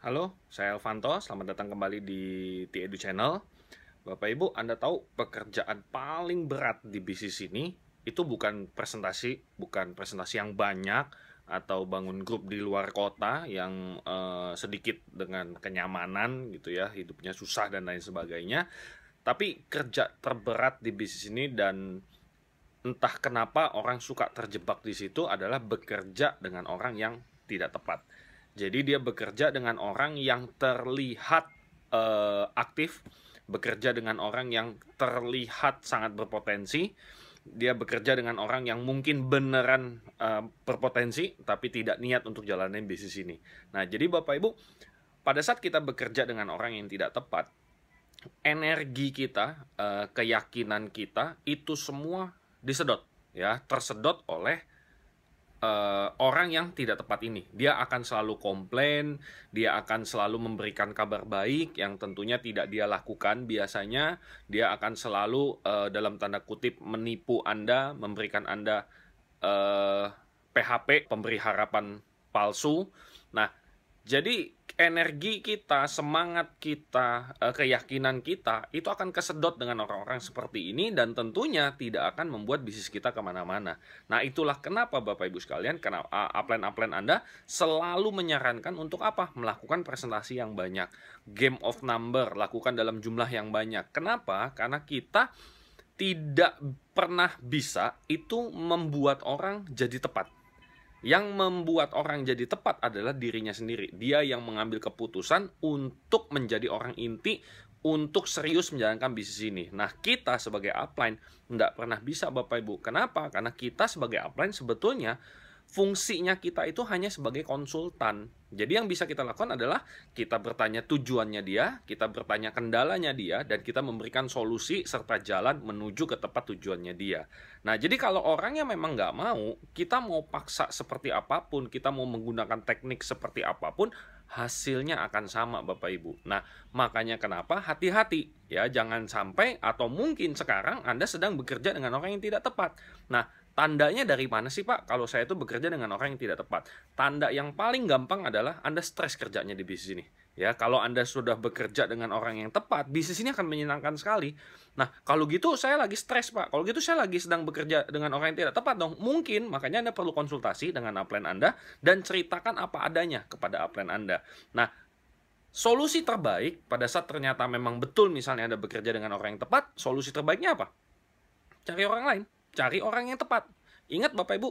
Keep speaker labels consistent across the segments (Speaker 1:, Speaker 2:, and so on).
Speaker 1: Halo, saya Elvanto. Selamat datang kembali di TEDU Channel. Bapak Ibu, Anda tahu pekerjaan paling berat di bisnis ini itu bukan presentasi, bukan presentasi yang banyak atau bangun grup di luar kota yang eh, sedikit dengan kenyamanan gitu ya, hidupnya susah dan lain sebagainya. Tapi kerja terberat di bisnis ini dan entah kenapa orang suka terjebak di situ adalah bekerja dengan orang yang tidak tepat jadi dia bekerja dengan orang yang terlihat uh, aktif, bekerja dengan orang yang terlihat sangat berpotensi, dia bekerja dengan orang yang mungkin beneran uh, berpotensi tapi tidak niat untuk jalanin bisnis ini. Nah, jadi Bapak Ibu, pada saat kita bekerja dengan orang yang tidak tepat, energi kita, eh, keyakinan kita itu semua disedot ya, tersedot oleh uh, orang yang tidak tepat ini. Dia akan selalu komplain, dia akan selalu memberikan kabar baik yang tentunya tidak dia lakukan. Biasanya dia akan selalu uh, dalam tanda kutip menipu Anda, memberikan Anda uh, eh, PHP, pemberi harapan palsu. Nah, jadi energi kita, semangat kita, eh, keyakinan kita itu akan kesedot dengan orang-orang seperti ini dan tentunya tidak akan membuat bisnis kita kemana-mana. Nah itulah kenapa Bapak Ibu sekalian, karena eh, upline-upline Anda selalu menyarankan untuk apa? Melakukan presentasi yang banyak. Game of number, lakukan dalam jumlah yang banyak. Kenapa? Karena kita tidak pernah bisa itu membuat orang jadi tepat yang membuat orang jadi tepat adalah dirinya sendiri. Dia yang mengambil keputusan untuk menjadi orang inti untuk serius menjalankan bisnis ini. Nah, kita sebagai upline tidak pernah bisa Bapak Ibu. Kenapa? Karena kita sebagai upline sebetulnya fungsinya kita itu hanya sebagai konsultan. Jadi yang bisa kita lakukan adalah kita bertanya tujuannya dia, kita bertanya kendalanya dia, dan kita memberikan solusi serta jalan menuju ke tempat tujuannya dia. Nah, jadi kalau orangnya memang nggak mau, kita mau paksa seperti apapun, kita mau menggunakan teknik seperti apapun, hasilnya akan sama Bapak Ibu. Nah, makanya kenapa hati-hati ya, jangan sampai atau mungkin sekarang Anda sedang bekerja dengan orang yang tidak tepat. Nah, Tandanya dari mana sih Pak? Kalau saya itu bekerja dengan orang yang tidak tepat. Tanda yang paling gampang adalah Anda stres kerjanya di bisnis ini. Ya, kalau Anda sudah bekerja dengan orang yang tepat, bisnis ini akan menyenangkan sekali. Nah, kalau gitu saya lagi stres, Pak. Kalau gitu saya lagi sedang bekerja dengan orang yang tidak tepat dong. Mungkin makanya Anda perlu konsultasi dengan upline Anda dan ceritakan apa adanya kepada upline Anda. Nah, solusi terbaik pada saat ternyata memang betul misalnya Anda bekerja dengan orang yang tepat, solusi terbaiknya apa? Cari orang lain. Cari orang yang tepat. Ingat Bapak Ibu,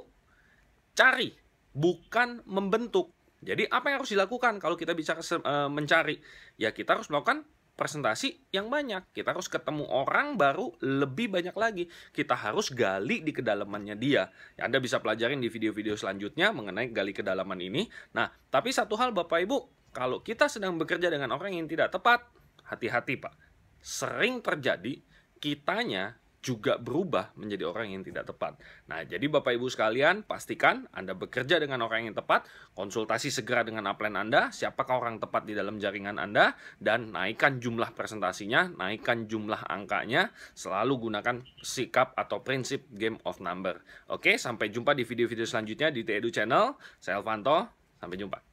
Speaker 1: cari bukan membentuk. Jadi apa yang harus dilakukan kalau kita bicara e, mencari? Ya kita harus melakukan presentasi yang banyak. Kita harus ketemu orang baru lebih banyak lagi. Kita harus gali di kedalamannya dia. Ya, Anda bisa pelajarin di video-video selanjutnya mengenai gali kedalaman ini. Nah, tapi satu hal Bapak Ibu, kalau kita sedang bekerja dengan orang yang tidak tepat, hati-hati Pak. Sering terjadi kitanya juga berubah menjadi orang yang tidak tepat. Nah, jadi Bapak Ibu sekalian, pastikan Anda bekerja dengan orang yang tepat, konsultasi segera dengan upline Anda, siapakah orang tepat di dalam jaringan Anda, dan naikkan jumlah presentasinya, naikkan jumlah angkanya, selalu gunakan sikap atau prinsip game of number. Oke, sampai jumpa di video-video selanjutnya di TEDU Channel. Saya Elvanto, sampai jumpa.